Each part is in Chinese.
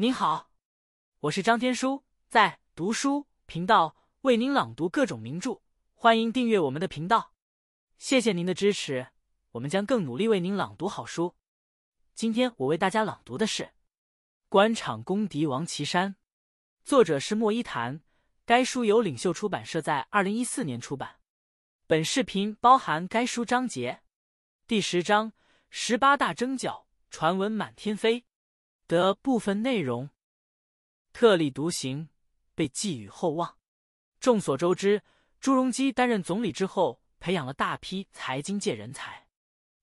您好，我是张天舒，在读书频道为您朗读各种名著，欢迎订阅我们的频道。谢谢您的支持，我们将更努力为您朗读好书。今天我为大家朗读的是《官场公敌王岐山》，作者是莫一谈，该书由领袖出版社在二零一四年出版。本视频包含该书章节第十章：十八大征剿”，传闻满天飞。得部分内容，特立独行，被寄予厚望。众所周知，朱镕基担任总理之后，培养了大批财经界人才。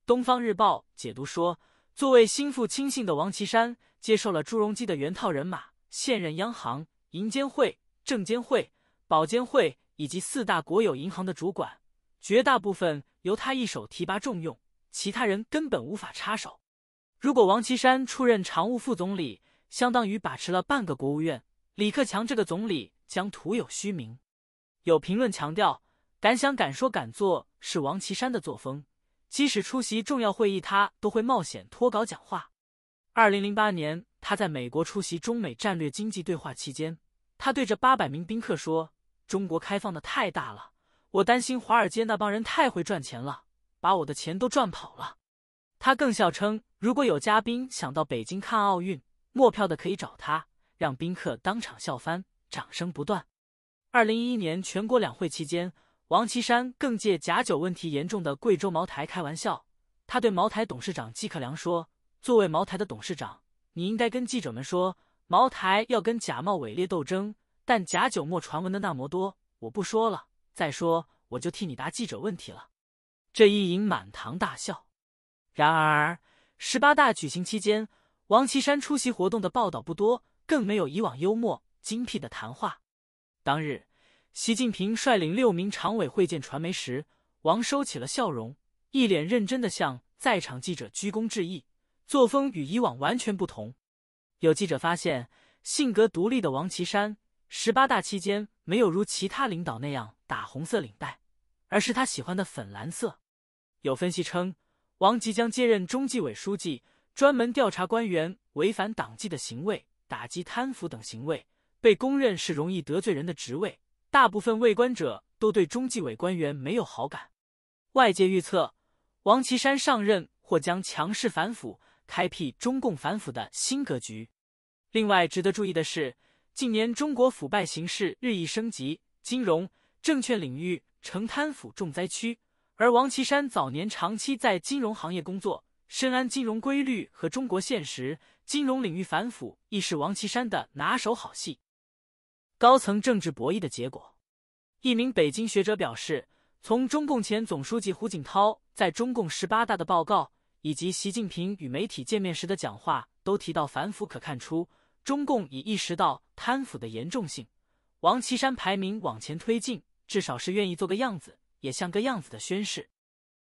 东方日报解读说，作为心腹亲信的王岐山，接受了朱镕基的原套人马，现任央行、银监会、证监会、保监会以及四大国有银行的主管，绝大部分由他一手提拔重用，其他人根本无法插手。如果王岐山出任常务副总理，相当于把持了半个国务院，李克强这个总理将徒有虚名。有评论强调，敢想敢说敢做是王岐山的作风，即使出席重要会议，他都会冒险脱稿讲话。二零零八年，他在美国出席中美战略经济对话期间，他对着八百名宾客说：“中国开放的太大了，我担心华尔街那帮人太会赚钱了，把我的钱都赚跑了。”他更笑称，如果有嘉宾想到北京看奥运，默票的可以找他，让宾客当场笑翻，掌声不断。二零一一年全国两会期间，王岐山更借假酒问题严重的贵州茅台开玩笑，他对茅台董事长季克良说：“作为茅台的董事长，你应该跟记者们说，茅台要跟假冒伪劣斗争，但假酒莫传闻的那么多，我不说了。再说我就替你答记者问题了。”这一饮满堂大笑。然而，十八大举行期间，王岐山出席活动的报道不多，更没有以往幽默精辟的谈话。当日，习近平率领六名常委会见传媒时，王收起了笑容，一脸认真的向在场记者鞠躬致意，作风与以往完全不同。有记者发现，性格独立的王岐山十八大期间没有如其他领导那样打红色领带，而是他喜欢的粉蓝色。有分析称。王吉将接任中纪委书记，专门调查官员违反党纪的行为，打击贪腐等行为，被公认是容易得罪人的职位。大部分为官者都对中纪委官员没有好感。外界预测，王岐山上任或将强势反腐，开辟中共反腐的新格局。另外，值得注意的是，近年中国腐败形势日益升级，金融、证券领域成贪腐重灾区。而王岐山早年长期在金融行业工作，深谙金融规律和中国现实，金融领域反腐亦是王岐山的拿手好戏。高层政治博弈的结果，一名北京学者表示，从中共前总书记胡锦涛在中共十八大的报告以及习近平与媒体见面时的讲话都提到反腐，可看出中共已意识到贪腐的严重性。王岐山排名往前推进，至少是愿意做个样子。也像个样子的宣誓，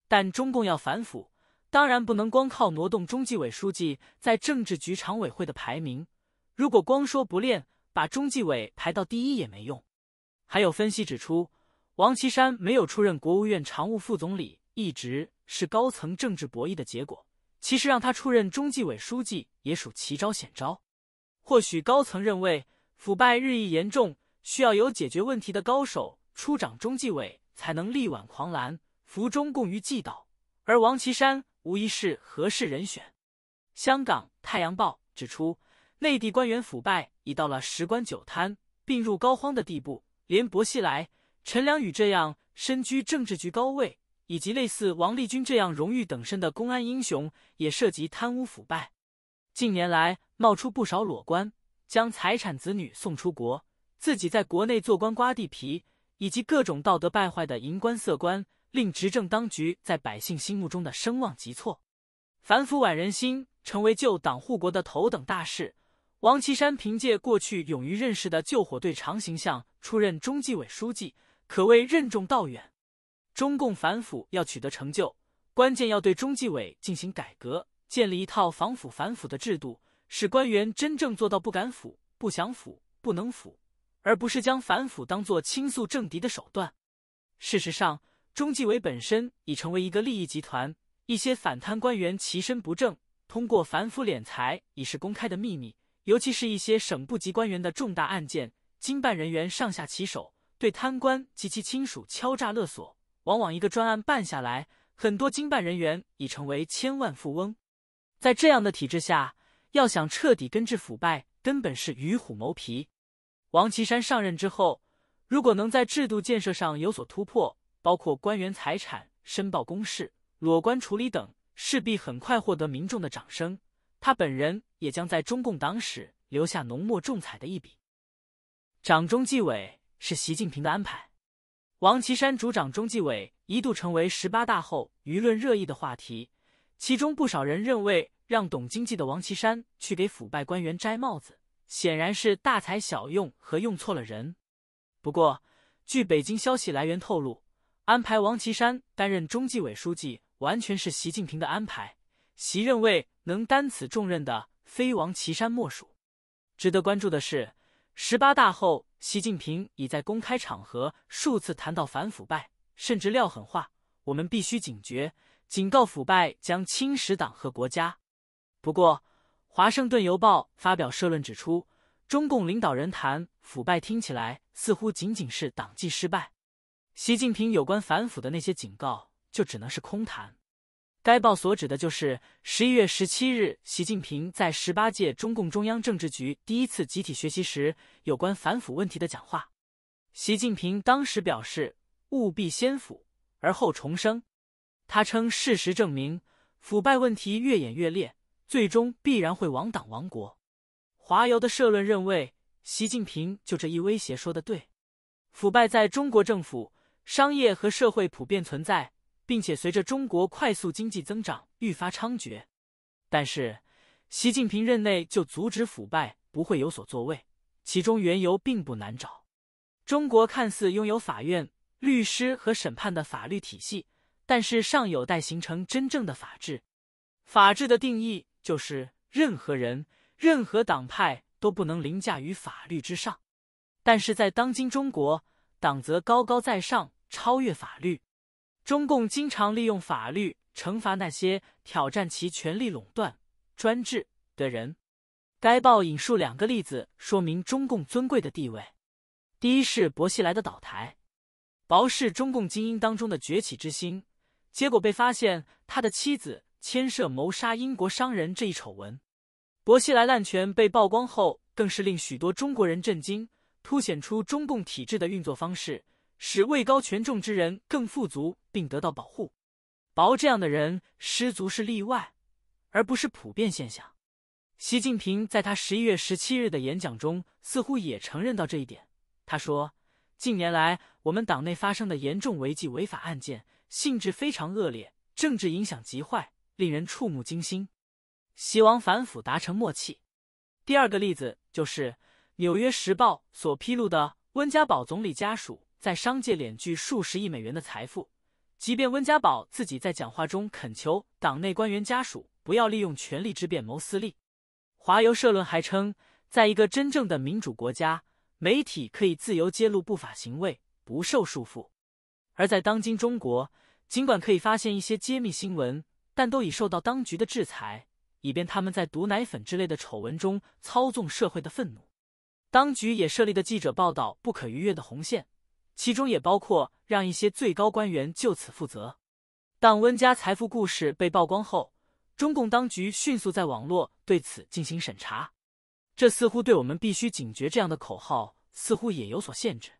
但中共要反腐，当然不能光靠挪动中纪委书记在政治局常委会的排名。如果光说不练，把中纪委排到第一也没用。还有分析指出，王岐山没有出任国务院常务副总理，一直是高层政治博弈的结果。其实让他出任中纪委书记，也属奇招险招。或许高层认为，腐败日益严重，需要有解决问题的高手出掌中纪委。才能力挽狂澜，福中共于既倒，而王岐山无疑是合适人选。香港《太阳报》指出，内地官员腐败已到了十官九贪、病入膏肓的地步，连薄熙来、陈良宇这样身居政治局高位，以及类似王立军这样荣誉等身的公安英雄，也涉及贪污腐败。近年来，冒出不少裸官，将财产子女送出国，自己在国内做官刮地皮。以及各种道德败坏的淫官色官，令执政当局在百姓心目中的声望急挫。反腐挽人心，成为救党护国的头等大事。王岐山凭借过去勇于认识的救火队长形象出任中纪委书记，可谓任重道远。中共反腐要取得成就，关键要对中纪委进行改革，建立一套防腐反腐的制度，使官员真正做到不敢腐、不想腐、不能腐。而不是将反腐当作倾诉政敌的手段。事实上，中纪委本身已成为一个利益集团，一些反贪官员其身不正，通过反腐敛财已是公开的秘密。尤其是一些省部级官员的重大案件，经办人员上下其手，对贪官及其亲属敲诈勒索，往往一个专案办下来，很多经办人员已成为千万富翁。在这样的体制下，要想彻底根治腐败，根本是与虎谋皮。王岐山上任之后，如果能在制度建设上有所突破，包括官员财产申报公示、裸官处理等，势必很快获得民众的掌声。他本人也将在中共党史留下浓墨重彩的一笔。掌中纪委是习近平的安排，王岐山主掌中纪委，一度成为十八大后舆论热议的话题。其中不少人认为，让懂经济的王岐山去给腐败官员摘帽子。显然是大材小用和用错了人。不过，据北京消息来源透露，安排王岐山担任中纪委书记完全是习近平的安排。习认为能担此重任的，非王岐山莫属。值得关注的是，十八大后，习近平已在公开场合数次谈到反腐败，甚至撂狠话：“我们必须警觉，警告腐败将侵蚀党和国家。”不过，《华盛顿邮报》发表社论指出，中共领导人谈腐败，听起来似乎仅仅是党纪失败。习近平有关反腐的那些警告，就只能是空谈。该报所指的就是十一月十七日，习近平在十八届中共中央政治局第一次集体学习时有关反腐问题的讲话。习近平当时表示，务必先腐而后重生。他称，事实证明，腐败问题越演越烈。最终必然会亡党亡国。华邮的社论认为，习近平就这一威胁说的对。腐败在中国政府、商业和社会普遍存在，并且随着中国快速经济增长愈发猖獗。但是，习近平任内就阻止腐败不会有所作为，其中缘由并不难找。中国看似拥有法院、律师和审判的法律体系，但是尚有待形成真正的法治。法治的定义。就是任何人、任何党派都不能凌驾于法律之上，但是在当今中国，党则高高在上，超越法律。中共经常利用法律惩罚那些挑战其权力垄断、专制的人。该报引述两个例子说明中共尊贵的地位：第一是薄熙来的倒台，薄是中共精英当中的崛起之星，结果被发现他的妻子。牵涉谋杀英国商人这一丑闻，薄熙来滥权被曝光后，更是令许多中国人震惊，凸显出中共体制的运作方式，使位高权重之人更富足并得到保护。薄这样的人失足是例外，而不是普遍现象。习近平在他十一月十七日的演讲中，似乎也承认到这一点。他说：“近年来，我们党内发生的严重违纪违法案件，性质非常恶劣，政治影响极坏。”令人触目惊心，习王反腐达成默契。第二个例子就是《纽约时报》所披露的温家宝总理家属在商界敛聚数十亿美元的财富，即便温家宝自己在讲话中恳求党内官员家属不要利用权力之便谋私利。华邮社论还称，在一个真正的民主国家，媒体可以自由揭露不法行为，不受束缚；而在当今中国，尽管可以发现一些揭秘新闻。但都已受到当局的制裁，以便他们在毒奶粉之类的丑闻中操纵社会的愤怒。当局也设立的记者报道不可逾越的红线，其中也包括让一些最高官员就此负责。当温家财富故事被曝光后，中共当局迅速在网络对此进行审查。这似乎对我们必须警觉这样的口号似乎也有所限制。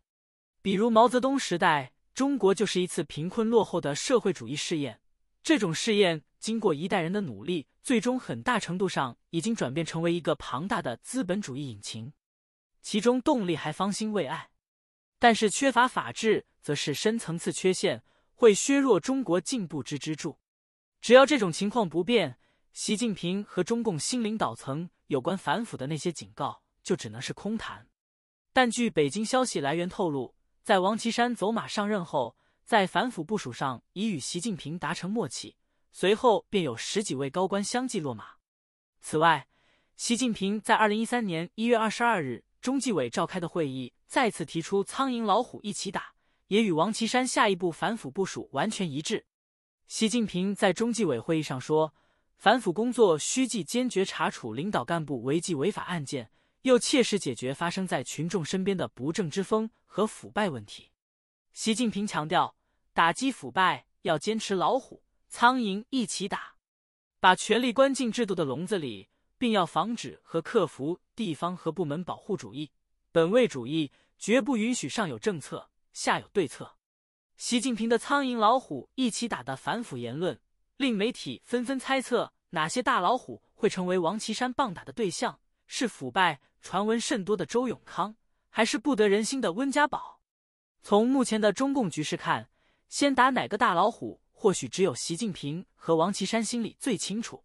比如毛泽东时代，中国就是一次贫困落后的社会主义试验。这种试验经过一代人的努力，最终很大程度上已经转变成为一个庞大的资本主义引擎，其中动力还方兴未艾。但是缺乏法治，则是深层次缺陷，会削弱中国进步之支柱。只要这种情况不变，习近平和中共新领导层有关反腐的那些警告就只能是空谈。但据北京消息来源透露，在王岐山走马上任后。在反腐部署上已与习近平达成默契，随后便有十几位高官相继落马。此外，习近平在二零一三年一月二十二日中纪委召开的会议再次提出“苍蝇老虎一起打”，也与王岐山下一步反腐部署完全一致。习近平在中纪委会议上说：“反腐工作需既坚决查处领导干部违纪违法案件，又切实解决发生在群众身边的不正之风和腐败问题。”习近平强调，打击腐败要坚持老虎苍蝇一起打，把权力关进制度的笼子里，并要防止和克服地方和部门保护主义、本位主义，绝不允许上有政策、下有对策。习近平的“苍蝇老虎一起打”的反腐言论，令媒体纷纷猜测哪些大老虎会成为王岐山棒打的对象？是腐败传闻甚多的周永康，还是不得人心的温家宝？从目前的中共局势看，先打哪个大老虎，或许只有习近平和王岐山心里最清楚。